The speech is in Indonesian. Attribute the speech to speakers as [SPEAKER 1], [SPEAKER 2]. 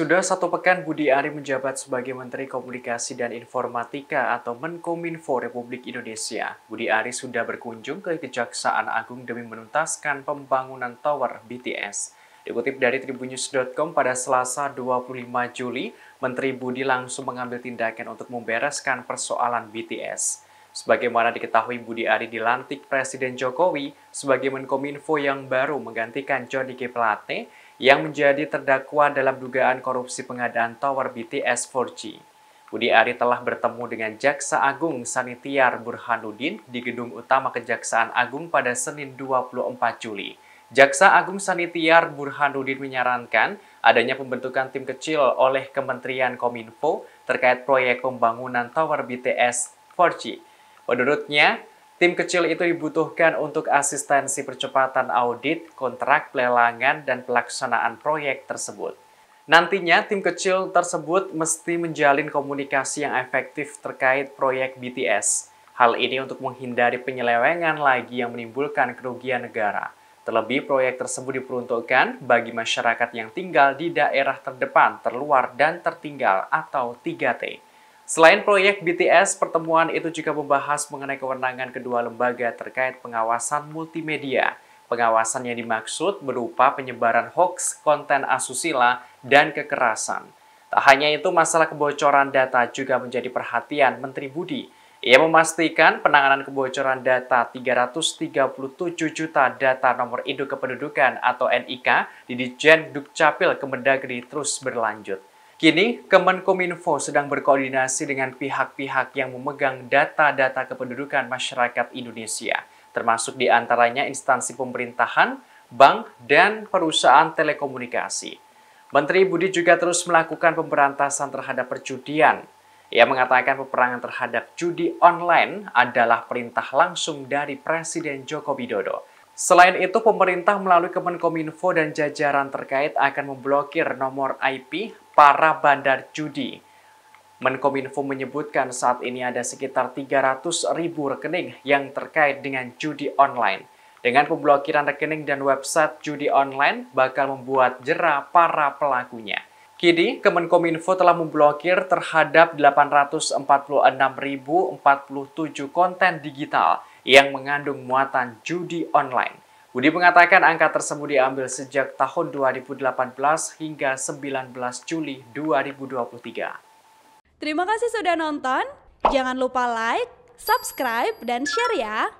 [SPEAKER 1] Sudah satu pekan Budi Ari menjabat sebagai Menteri Komunikasi dan Informatika atau Menkominfo Republik Indonesia. Budi Ari sudah berkunjung ke Kejaksaan Agung demi menuntaskan pembangunan tower BTS. Dikutip dari tribunews.com pada Selasa 25 Juli, Menteri Budi langsung mengambil tindakan untuk membereskan persoalan BTS. Sebagaimana diketahui Budi Ari dilantik Presiden Jokowi sebagai Menkominfo yang baru menggantikan Johnny G. Plate yang menjadi terdakwa dalam dugaan korupsi pengadaan tower BTS 4G. Budi Ari telah bertemu dengan Jaksa Agung Sanitiar Burhanuddin di Gedung Utama Kejaksaan Agung pada Senin 24 Juli. Jaksa Agung Sanitiar Burhanuddin menyarankan adanya pembentukan tim kecil oleh Kementerian Kominfo terkait proyek pembangunan tower BTS 4G. Menurutnya, Tim kecil itu dibutuhkan untuk asistensi percepatan audit, kontrak, pelelangan, dan pelaksanaan proyek tersebut. Nantinya, tim kecil tersebut mesti menjalin komunikasi yang efektif terkait proyek BTS. Hal ini untuk menghindari penyelewengan lagi yang menimbulkan kerugian negara. Terlebih, proyek tersebut diperuntukkan bagi masyarakat yang tinggal di daerah terdepan, terluar, dan tertinggal atau 3T. Selain proyek BTS, pertemuan itu juga membahas mengenai kewenangan kedua lembaga terkait pengawasan multimedia. Pengawasan yang dimaksud berupa penyebaran hoax, konten asusila, dan kekerasan. Tak hanya itu, masalah kebocoran data juga menjadi perhatian Menteri Budi. Ia memastikan penanganan kebocoran data 337 juta data nomor induk kependudukan atau NIK di Dijen Dukcapil Kemendagri terus berlanjut. Kini, Kemenkominfo sedang berkoordinasi dengan pihak-pihak yang memegang data-data kependudukan masyarakat Indonesia, termasuk diantaranya instansi pemerintahan, bank, dan perusahaan telekomunikasi. Menteri Budi juga terus melakukan pemberantasan terhadap perjudian. Ia mengatakan peperangan terhadap judi online adalah perintah langsung dari Presiden Joko Widodo Selain itu, pemerintah melalui Kemenkominfo dan jajaran terkait akan memblokir nomor IP para bandar judi. Menkominfo menyebutkan saat ini ada sekitar 300 ribu rekening yang terkait dengan judi online. Dengan pemblokiran rekening dan website judi online bakal membuat jera para pelakunya. Kini, Kemenkominfo telah memblokir terhadap 846.047 konten digital yang mengandung muatan judi online. Budi mengatakan angka tersebut diambil sejak tahun 2018 hingga 19 Juli 2023. Terima kasih sudah nonton. Jangan lupa like, subscribe, dan share ya.